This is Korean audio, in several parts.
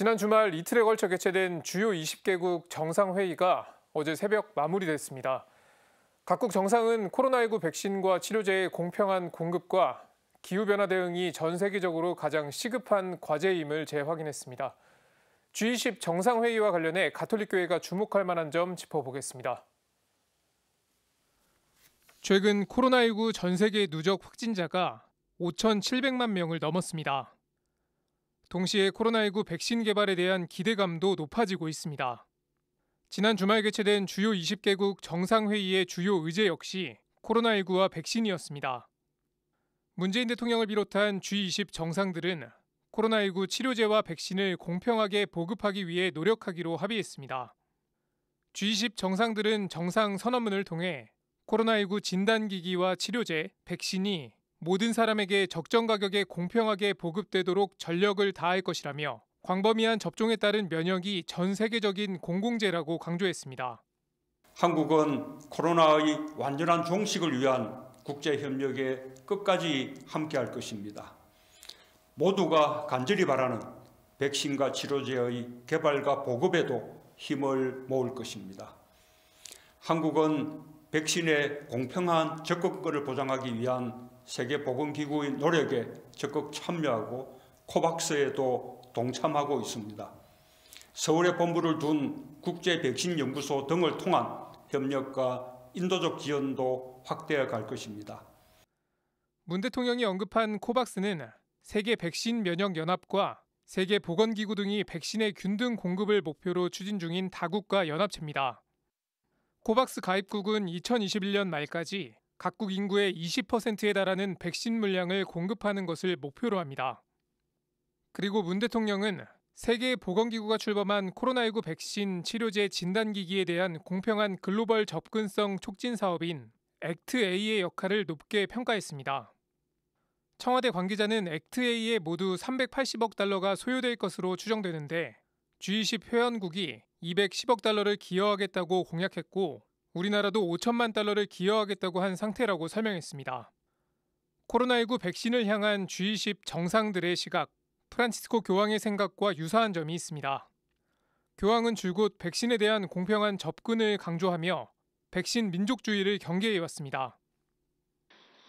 지난 주말 이틀에 걸쳐 개최된 주요 20개국 정상회의가 어제 새벽 마무리됐습니다. 각국 정상은 코로나19 백신과 치료제의 공평한 공급과 기후변화 대응이 전 세계적으로 가장 시급한 과제임을 재확인했습니다. G20 정상회의와 관련해 가톨릭교회가 주목할 만한 점 짚어보겠습니다. 최근 코로나19 전 세계 누적 확진자가 5,700만 명을 넘었습니다. 동시에 코로나19 백신 개발에 대한 기대감도 높아지고 있습니다. 지난 주말 개최된 주요 20개국 정상회의의 주요 의제 역시 코로나19와 백신이었습니다. 문재인 대통령을 비롯한 G20 정상들은 코로나19 치료제와 백신을 공평하게 보급하기 위해 노력하기로 합의했습니다. G20 정상들은 정상 선언문을 통해 코로나19 진단기기와 치료제, 백신이 모든 사람에게 적정 가격에 공평하게 보급되도록 전력을 다할 것이라며 광범위한 접종에 따른 면역이 전 세계적인 공공재라고 강조했습니다. 한국은 코로나의 완전한 종식을 위한 국제협력에 끝까지 함께할 것입니다. 모두가 간절히 바라는 백신과 치료제의 개발과 보급에도 힘을 모을 것입니다. 한국은 백신의 공평한 접근권을 보장하기 위한 세계보건기구의 노력에 적극 참여하고 코박스에도 동참하고 있습니다. 서울에 본부를 둔 국제백신연구소 등을 통한 협력과 인도적 지원도 확대해 갈 것입니다. 문 대통령이 언급한 코박스는 세계 백신 면역 연합과 세계 보건기구 등이 백신의 균등 공급을 목표로 추진 중인 다국가 연합체입니다. 코박스 가입국은 2021년 말까지 각국 인구의 20%에 달하는 백신 물량을 공급하는 것을 목표로 합니다. 그리고 문 대통령은 세계 보건기구가 출범한 코로나19 백신 치료제 진단기기에 대한 공평한 글로벌 접근성 촉진 사업인 액트 A의 역할을 높게 평가했습니다. 청와대 관계자는 액트 A에 모두 380억 달러가 소요될 것으로 추정되는데 G20 회원국이 210억 달러를 기여하겠다고 공약했고 우리나라도 5천만 달러를 기여하겠다고 한 상태라고 설명했습니다. 코로나19 백신을 향한 G20 정상들의 시각, 프란치스코 교황의 생각과 유사한 점이 있습니다. 교황은 줄곧 백신에 대한 공평한 접근을 강조하며 백신 민족주의를 경계해 왔습니다.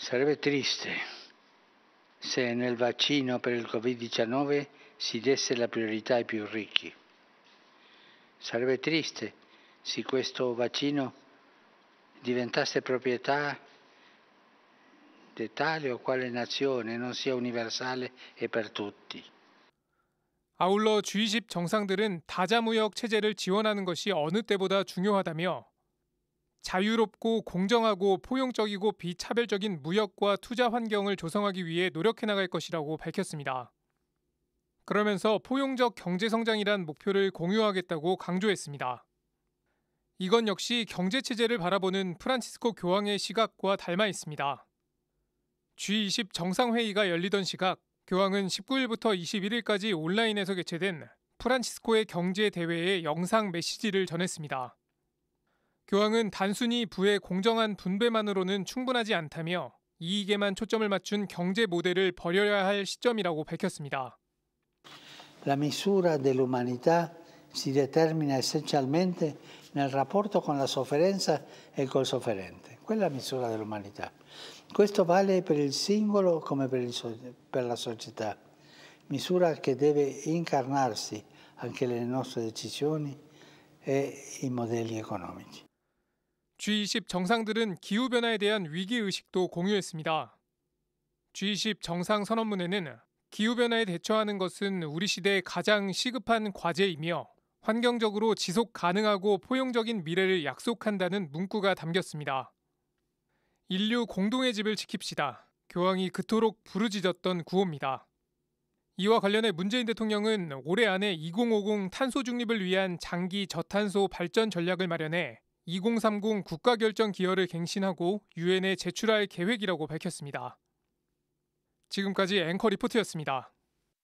Sarebbe triste se nel vaccino per il Covid-19 si desse la priorità ai più ricchi. Sarebbe triste se questo vaccino diventasse proprietà di tale o quale nazione non sia universale e per tutti. 아울러 G20 정상들은 다자무역 체제를 지원하는 것이 어느 때보다 중요하다며 자유롭고 공정하고 포용적이고 비차별적인 무역과 투자 환경을 조성하기 위해 노력해 나갈 것이라고 밝혔습니다. 그러면서 포용적 경제 성장이란 목표를 공유하겠다고 강조했습니다. 이건 역시 경제 체제를 바라보는 프란치스코 교황의 시각과 닮아 있습니다. G20 정상회의가 열리던 시각, 교황은 19일부터 21일까지 온라인에서 개최된 프란치스코의 경제 대회의 영상 메시지를 전했습니다. 교황은 단순히 부의 공정한 분배만으로는 충분하지 않다며 이익에만 초점을 맞춘 경제 모델을 버려야 할 시점이라고 밝혔습니다. La misura dell'umanità si determina essenzialmente nel rapporto con la sofferenza e col sofferente. Quella è la misura dell'umanità. Questo vale per il singolo come per, il, per la società, misura che deve incarnarsi anche nelle nostre decisioni e i modelli economici. G20 정상들은 기후변화에 대한 위기의식도 공유했습니다. G20 정상 선언문에는 기후변화에 대처하는 것은 우리 시대의 가장 시급한 과제이며 환경적으로 지속 가능하고 포용적인 미래를 약속한다는 문구가 담겼습니다. 인류 공동의 집을 지킵시다. 교황이 그토록 부르짖었던 구호입니다. 이와 관련해 문재인 대통령은 올해 안에 2050 탄소 중립을 위한 장기 저탄소 발전 전략을 마련해 2030 국가결정 기여를 갱신하고 유엔에 제출할 계획이라고 밝혔습니다. 지금까지 앵커 리포트였습니다.